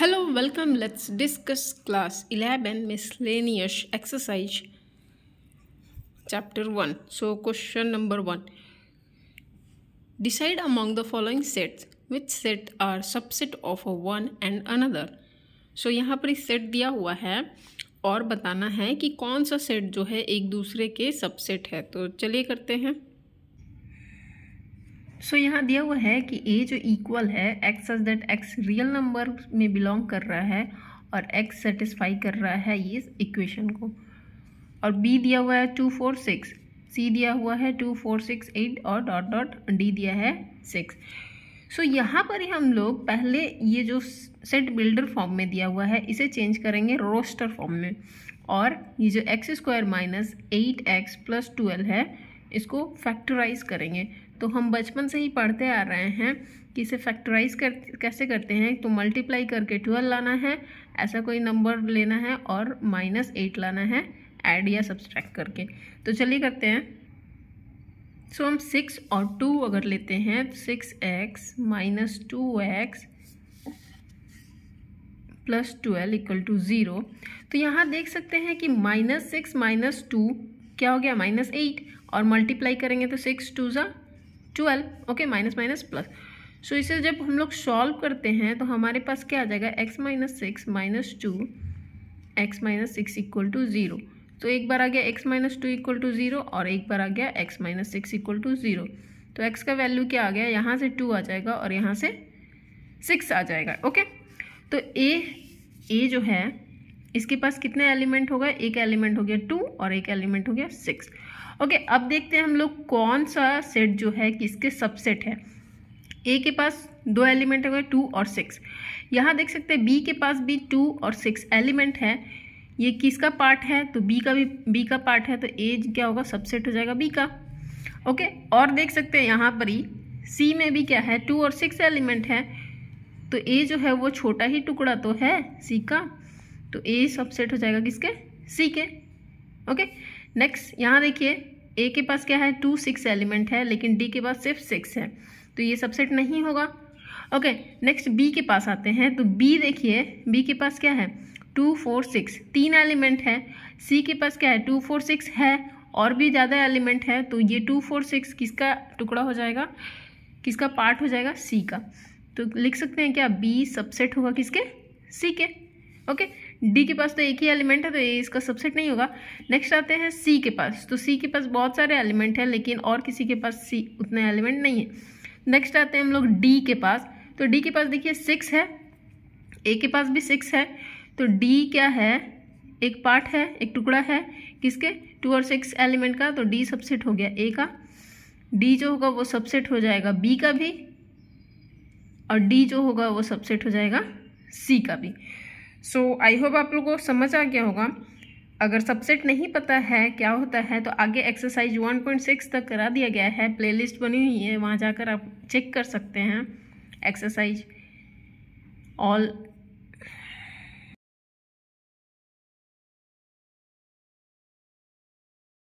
hello welcome let's discuss class eleven miscellaneous exercise chapter one so question number one decide among the following sets which set are subset of a one and another so यहाँ पर set दिया हुआ है और बताना है कि कौन सा सेट जो है एक दूसरे के सबसेट है तो चलिए करते हैं सो so, यहाँ दिया हुआ है कि ए जो इक्वल है x such that x real number में बिलोंग कर रहा है और एक्स सेटिस्फाई कर रहा है ये इक्वेशन को और बी दिया हुआ है टू फोर सिक्स सी दिया हुआ है टू फोर सिक्स एट और डॉट डॉट डी दिया है सिक्स सो so, यहाँ पर ही हम लोग पहले ये जो सेट बिल्डर फॉर्म में दिया हुआ है इसे चेंज करेंगे रोस्टर फॉर्म में और ये जो x square minus eight x plus twelve है इसको फैक्टराइज करेंगे तो हम बचपन से ही पढ़ते आ रहे हैं कि इसे फैक्टराइज कर कैसे करते हैं तो मल्टीप्लाई करके ट्वेल्व लाना है ऐसा कोई नंबर लेना है और माइनस एट लाना है ऐड या सब्सट्रैक्ट करके तो चलिए करते हैं सो हम सिक्स और टू अगर लेते हैं तो six x minus two x plus twelve equal to zero तो यहाँ देख सकते हैं कि माइनस सिक्स माइनस टू क्या हो गया माइनस एट और मल्टीप्लाई करेंगे तो सिक्स टू ज़ा twelve okay minus minus plus so इसे जब हम लोग सॉल्व करते हैं तो हमारे पास क्या आ जाएगा x minus six minus two x minus six equal to zero तो एक बार आ गया x minus two equal to zero और एक बार आ गया x minus six equal to zero तो एक्स का वैल्यू क्या आ गया यहाँ से टू आ जाएगा और यहाँ से सिक्स आ जाएगा ओके तो ए ए जो है इसके पास कितने एलिमेंट होगा एक एलिमेंट हो गया टू और एक एलिमेंट हो गया सिक्स ओके अब देखते हैं हम लोग कौन सा सेट जो है किसके सबसेट है ए के पास दो एलिमेंट हो गए टू और सिक्स यहाँ देख सकते हैं बी के पास भी टू और सिक्स एलिमेंट है ये किसका पार्ट है तो बी का भी बी का पार्ट है तो ए क्या होगा सबसेट हो जाएगा बी का ओके और देख सकते हैं यहाँ पर ही सी में भी क्या है टू और सिक्स एलिमेंट है तो ए जो है वो छोटा ही टुकड़ा तो है सी का तो ए सबसेट हो जाएगा किसके सी के ओके नेक्स्ट यहाँ देखिए ए के पास क्या है टू सिक्स एलिमेंट है लेकिन डी के पास सिर्फ सिक्स है तो ये सबसेट नहीं होगा ओके नेक्स्ट बी के पास आते हैं तो बी देखिए बी के पास क्या है टू फोर सिक्स तीन एलिमेंट है सी के पास क्या है टू फोर सिक्स है और भी ज़्यादा एलिमेंट है तो ये टू फोर सिक्स किसका टुकड़ा हो जाएगा किसका पार्ट हो जाएगा सी का तो लिख सकते हैं क्या बी सबसेट होगा किसके सी के ओके डी के पास तो एक ही एलिमेंट है तो ये इसका सबसेट नहीं होगा नेक्स्ट आते हैं सी के पास तो सी के पास बहुत सारे एलिमेंट हैं लेकिन और किसी के पास सी उतने एलिमेंट नहीं है नेक्स्ट आते हैं हम लोग डी के पास तो डी के पास देखिए सिक्स है ए के पास भी सिक्स है तो डी क्या है एक पार्ट है एक टुकड़ा है किसके टू और सिक्स एलिमेंट का तो डी सबसेट हो गया ए का डी जो होगा वो सबसेट हो जाएगा बी का भी और डी जो होगा वो सबसेट हो जाएगा सी का भी सो आई होप आप लोगों को समझ आ गया होगा अगर सबसेट नहीं पता है क्या होता है तो आगे एक्सरसाइज 1.6 तक करा दिया गया है प्लेलिस्ट बनी हुई है वहाँ जाकर आप चेक कर सकते हैं एक्सरसाइज ऑल